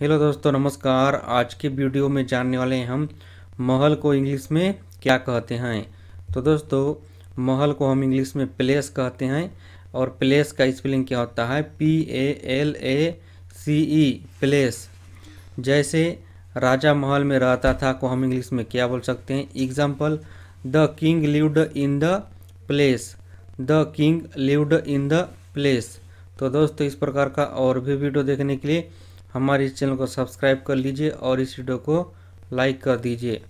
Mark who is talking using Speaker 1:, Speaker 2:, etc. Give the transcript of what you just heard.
Speaker 1: hello दोस्तों नमस्कार आज के वीडियो में जानने वाले हैं हम महल को इंग्लिश में क्या कहते हैं तो दोस्तों महल को हम इंग्लिश में प्लेस कहते हैं और प्लेस का स्पेलिंग क्या होता है P A L A C E place जैसे राजा महल में रहता था को हम इंग्लिश में क्या बोल सकते हैं example the king lived in the place the king lived in the place तो दोस्तों इस प्रकार का और भी वीडियो देखने के लिए हमारे इस चैनल को सब्सक्राइब कर लीजिए और इस वीडियो को लाइक कर दीजिए